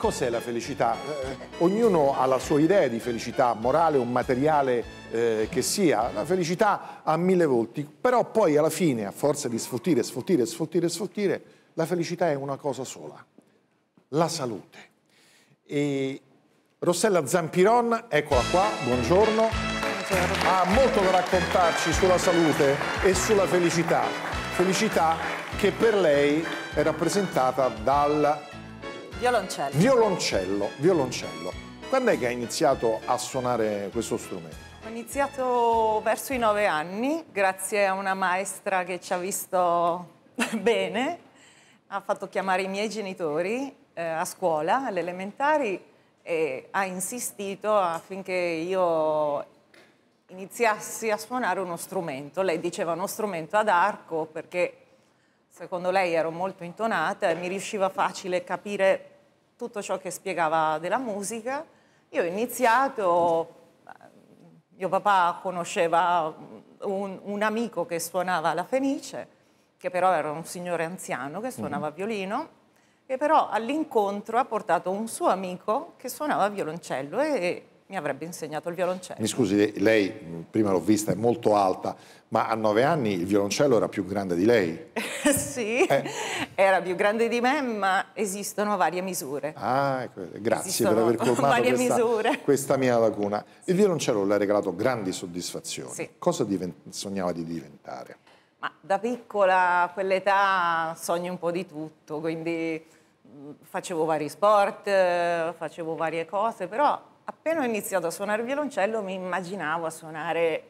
Cos'è la felicità? Eh, ognuno ha la sua idea di felicità, morale o materiale eh, che sia. La felicità ha mille volti, però poi alla fine, a forza di sfottire, sfottire, sfottire, sfottire, la felicità è una cosa sola, la salute. E Rossella Zampiron, eccola qua, buongiorno. buongiorno. Ha molto da raccontarci sulla salute e sulla felicità. Felicità che per lei è rappresentata dal Violoncello. Violoncello, violoncello. Quando è che hai iniziato a suonare questo strumento? Ho iniziato verso i nove anni, grazie a una maestra che ci ha visto bene, ha fatto chiamare i miei genitori eh, a scuola, alle elementari, e ha insistito affinché io iniziassi a suonare uno strumento. Lei diceva uno strumento ad arco perché secondo lei ero molto intonata e mi riusciva facile capire tutto ciò che spiegava della musica. Io ho iniziato, mio papà conosceva un, un amico che suonava la Fenice, che però era un signore anziano che suonava mm. violino, che però all'incontro ha portato un suo amico che suonava violoncello e mi avrebbe insegnato il violoncello. Mi scusi, lei prima l'ho vista, è molto alta, ma a nove anni il violoncello era più grande di lei? sì, eh. era più grande di me, ma esistono varie misure. Ah, ecco, grazie esistono per aver colmato questa, questa, mia lacuna. Il violoncello le ha regalato grandi soddisfazioni. Sì. Cosa sognava di diventare? Ma da piccola, a quell'età, sogni un po' di tutto, quindi mm, facevo vari sport, eh, facevo varie cose, però appena ho iniziato a suonare violoncello mi immaginavo a suonare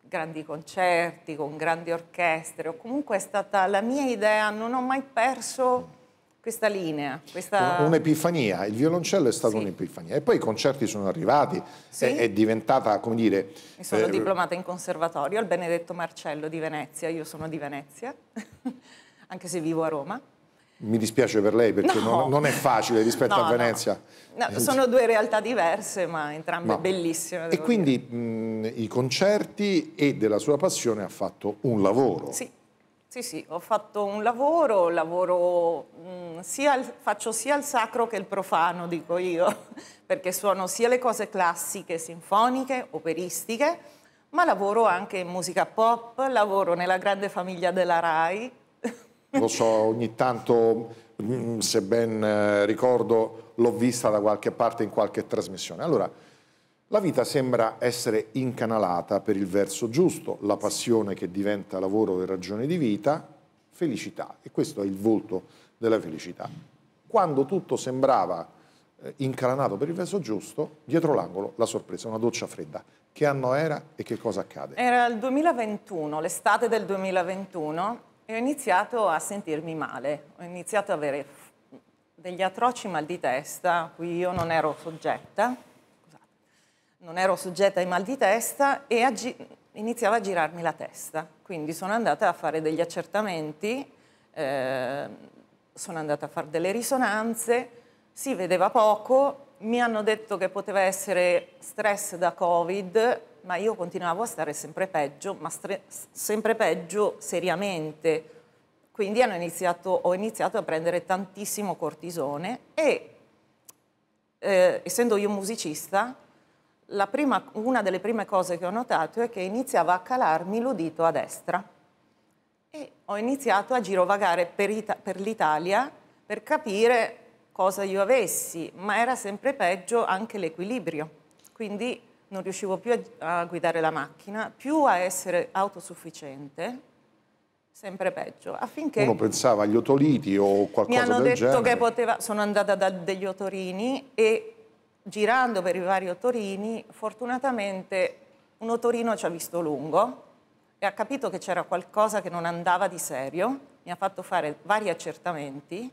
grandi concerti, con grandi orchestre, o comunque è stata la mia idea, non ho mai perso questa linea. Questa... Un'epifania, il violoncello è stata sì. un'epifania. E poi i concerti sono arrivati, sì. è, è, diventata, come dire... Mi sono eh... diplomata in conservatorio al Benedetto Marcello di Venezia, io sono di Venezia, anche se vivo a Roma. Mi dispiace per lei perché no. non, non, è facile rispetto no, a Venezia. No. sono due realtà diverse ma entrambe ma... bellissime. E quindi mh, i concerti e della sua passione ha fatto un lavoro. Sì, sì, sì ho fatto un lavoro, lavoro mh, sia il, faccio sia il sacro che il profano, dico io, perché suono sia le cose classiche, sinfoniche, operistiche, ma lavoro anche in musica pop, lavoro nella grande famiglia della RAI, lo so, ogni tanto, mm, se ben ricordo, l'ho vista da qualche parte in qualche trasmissione. Allora, la vita sembra essere incanalata per il verso giusto, la passione che diventa lavoro e ragione di vita, felicità. E questo è il volto della felicità. Quando tutto sembrava eh, incanalato per il verso giusto, dietro l'angolo la sorpresa, una doccia fredda. Che anno era e che cosa accade? Era il 2021, l'estate del 2021 e ho iniziato a sentirmi male, ho iniziato ad avere degli atroci mal di testa a cui io non ero soggetta, scusate, non ero soggetta ai mal di testa e iniziava a girarmi la testa. Quindi sono andata a fare degli accertamenti, eh, sono andata a fare delle risonanze, si vedeva poco, mi hanno detto che poteva essere stress da Covid, ma io continuavo a stare sempre peggio, ma sempre peggio seriamente. Quindi iniziato, ho iniziato a prendere tantissimo cortisone e, eh, essendo io musicista, prima, una delle prime cose che ho notato è che iniziava a calarmi l'udito a destra. E ho iniziato a girovagare per, per l'Italia per capire cosa io avessi, ma era sempre peggio anche l'equilibrio. Quindi non riuscivo più a, a guidare la macchina, più a essere autosufficiente, sempre peggio. Affinché Uno pensava agli otoliti o qualcosa del genere. Mi hanno detto che poteva... Sono andata da degli otorini e girando per i vari otorini, fortunatamente un otorino ci ha visto lungo e ha capito che c'era qualcosa che non andava di serio, mi ha fatto fare vari accertamenti,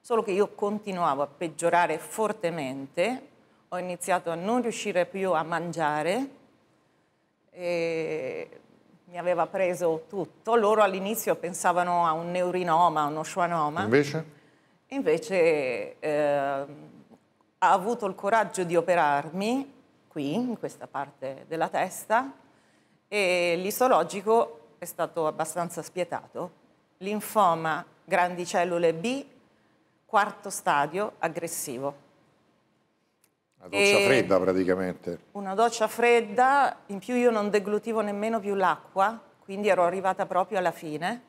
solo che io continuavo a peggiorare fortemente ho iniziato a non riuscire più a mangiare e mi aveva preso tutto. Loro all'inizio pensavano a un neurinoma, uno schwanoma. Invece? Invece eh, ha avuto il coraggio di operarmi qui, in questa parte della testa, e l'istologico è stato abbastanza spietato. Linfoma grandi cellule B, quarto stadio aggressivo. Una doccia fredda praticamente. Una doccia fredda, in più io non deglutivo nemmeno più l'acqua, quindi ero arrivata proprio alla fine.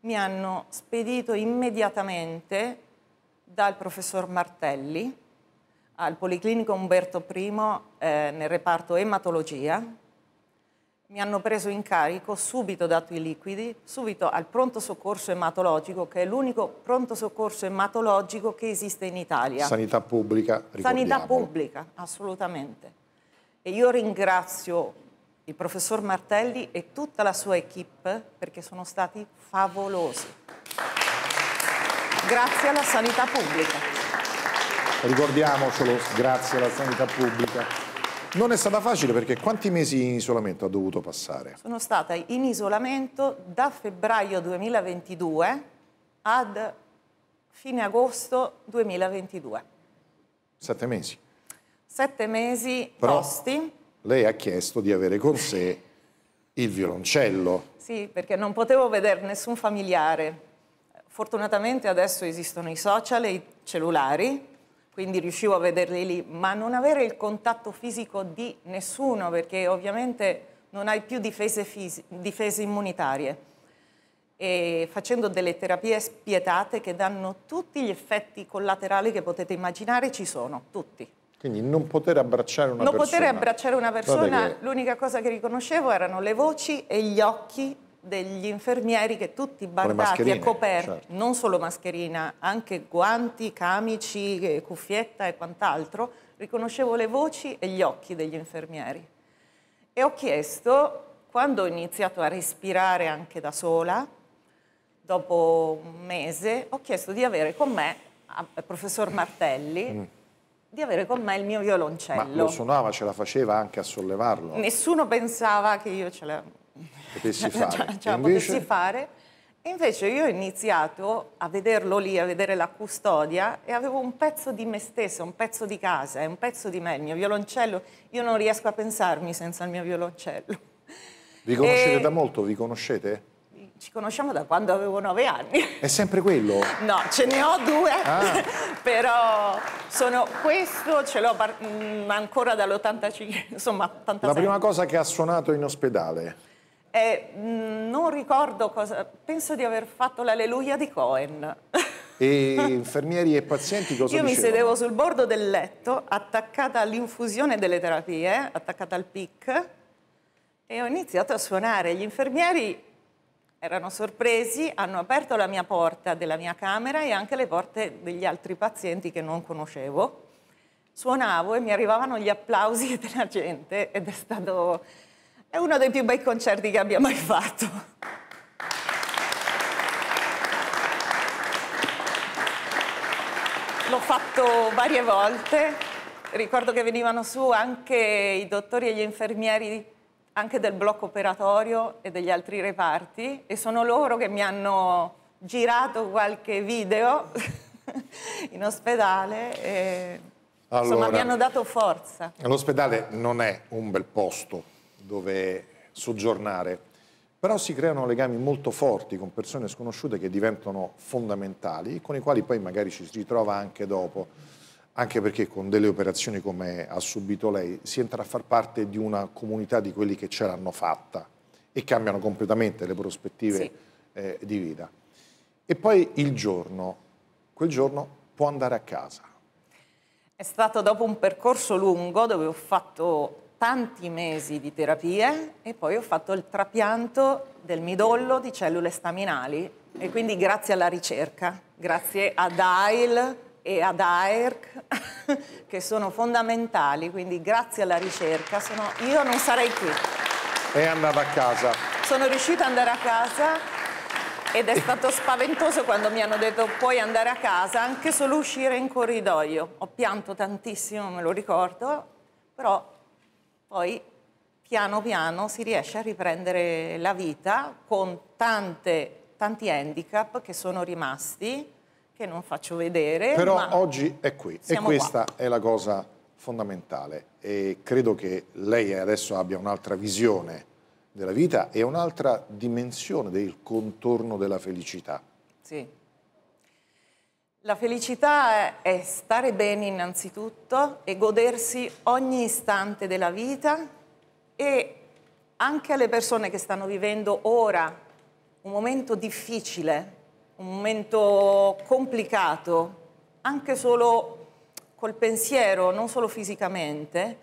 Mi hanno spedito immediatamente dal professor Martelli al Policlinico Umberto I eh, nel reparto ematologia, mi hanno preso in carico, subito dato i liquidi, subito al pronto soccorso ematologico, che è l'unico pronto soccorso ematologico che esiste in Italia. Sanità pubblica, ricordiamo. Sanità pubblica, assolutamente. E io ringrazio il professor Martelli e tutta la sua equip perché sono stati favolosi. Grazie alla sanità pubblica. Ricordiamocelo, grazie alla sanità pubblica. Non è stata facile perché quanti mesi in isolamento ha dovuto passare? Sono stata in isolamento da febbraio 2022 ad fine agosto 2022. Sette mesi. Sette mesi Però posti. Lei ha chiesto di avere con sé il violoncello. Sì, perché non potevo vedere nessun familiare. Fortunatamente adesso esistono i social e i cellulari, quindi riuscivo a vederli lì, ma non avere il contatto fisico di nessuno perché ovviamente non hai più difese, difese immunitarie. E facendo delle terapie spietate che danno tutti gli effetti collaterali che potete immaginare, ci sono, tutti. Quindi non poter abbracciare una non persona. Non poter abbracciare una persona, l'unica cosa che riconoscevo erano le voci e gli occhi degli infermieri che tutti bardati a coperto, certo. non solo mascherina, anche guanti, camici, eh, cuffietta e quant'altro, riconoscevo le voci e gli occhi degli infermieri. E ho chiesto, quando ho iniziato a respirare anche da sola, dopo un mese, ho chiesto di avere con me, al professor Martelli, mm di avere con me il mio violoncello. Ma lo suonava, ce la faceva anche a sollevarlo? Nessuno pensava che io ce l'avessi potessi eh, fare. Ce la invece... potessi fare. Invece io ho iniziato a vederlo lì, a vedere la custodia e avevo un pezzo di me stessa, un pezzo di casa, un pezzo di me, il mio violoncello. Io non riesco a pensarmi senza il mio violoncello. Vi conoscete e... da molto? Vi conoscete? ci conosciamo da quando avevo nove anni. È sempre quello? No, ce ne ho due, ah. però sono, questo ce l'ho mm, ancora dall'85, insomma 86. La prima cosa che ha suonato in ospedale? Eh, non ricordo cosa, penso di aver fatto l'alleluia di Cohen. E infermieri e pazienti cosa Io dicevano? mi sedevo sul bordo del letto, attaccata all'infusione delle terapie, attaccata al PIC, e ho iniziato a suonare. Gli infermieri erano sorpresi, hanno aperto la mia porta della mia camera e anche le porte degli altri pazienti che non conoscevo. Suonavo e mi arrivavano gli applausi della gente ed è stato è uno dei più bei concerti che abbia mai fatto. L'ho fatto varie volte. Ricordo che venivano su anche i dottori e gli infermieri anche del blocco operatorio e degli altri reparti e sono loro che mi hanno girato qualche video in ospedale e allora, insomma mi hanno dato forza. L'ospedale non è un bel posto dove soggiornare, però si creano legami molto forti con persone sconosciute che diventano fondamentali, e con i quali poi magari ci si ritrova anche dopo, anche perché con delle operazioni come ha subito lei si entra a far parte di una comunità di quelli che ce l'hanno fatta e cambiano completamente le prospettive sì. eh, di vita. E poi il giorno, quel giorno può andare a casa. È stato dopo un percorso lungo dove ho fatto tanti mesi di terapie e poi ho fatto il trapianto del midollo di cellule staminali e quindi grazie alla ricerca, grazie ad AIL e ad AERC che sono fondamentali, quindi grazie alla ricerca sono... io non sarei qui. E andava a casa. Sono riuscita ad andare a casa ed è stato spaventoso quando mi hanno detto puoi andare a casa anche solo uscire in corridoio. Ho pianto tantissimo, me lo ricordo, però poi piano piano si riesce a riprendere la vita con tante, tanti handicap che sono rimasti, che non faccio vedere. Però oggi è qui e questa qua. è la cosa fondamentale e credo che lei adesso abbia un'altra visione della vita e un'altra dimensione del contorno della felicità. Sì. La felicità è stare bene innanzitutto e godersi ogni istante della vita e anche alle persone che stanno vivendo ora un momento difficile, un momento complicato, anche solo col pensiero, non solo fisicamente,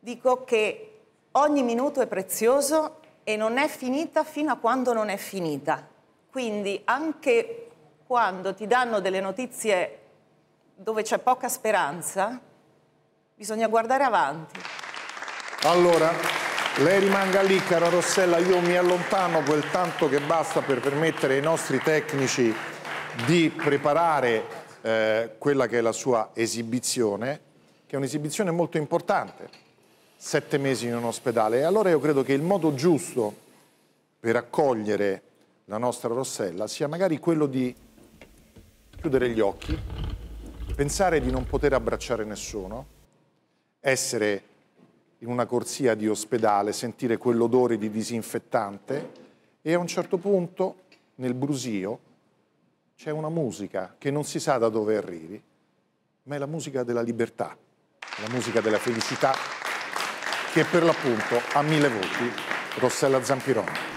dico che ogni minuto è prezioso e non è finita fino a quando non è finita. Quindi anche quando ti danno delle notizie dove c'è poca speranza, bisogna guardare avanti. Allora, lei rimanga lì, cara Rossella, io mi allontano quel tanto che basta per permettere ai nostri tecnici di preparare eh, quella che è la sua esibizione, che è un'esibizione molto importante, sette mesi in un ospedale. E allora io credo che il modo giusto per accogliere la nostra Rossella sia magari quello di chiudere gli occhi, pensare di non poter abbracciare nessuno, essere in una corsia di ospedale, sentire quell'odore di disinfettante e a un certo punto nel brusio c'è una musica che non si sa da dove arrivi, ma è la musica della libertà, la musica della felicità che per l'appunto a mille voti Rossella Zampironi.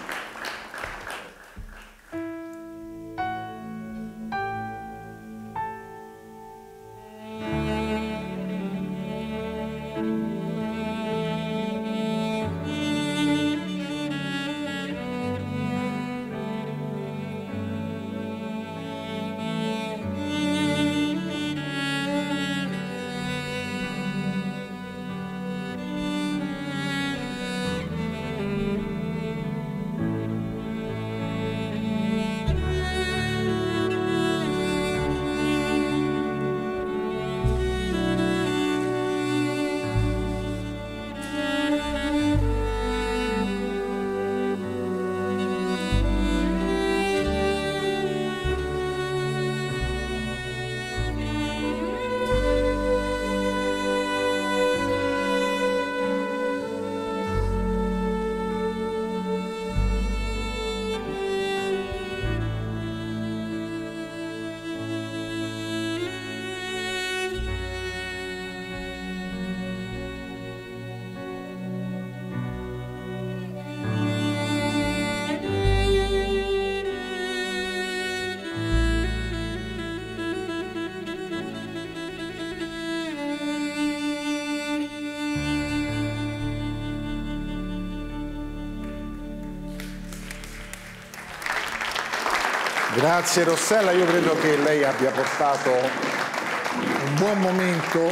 Grazie Rossella, io credo che lei abbia portato un buon momento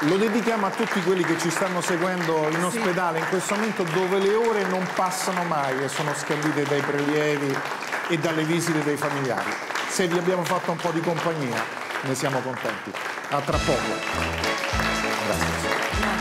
lo dedichiamo a tutti quelli che ci stanno seguendo in ospedale sì. in questo momento dove le ore non passano mai e sono scandite dai prelievi e dalle visite dei familiari. Se vi abbiamo fatto un po' di compagnia ne siamo contenti. A tra poco. Grazie.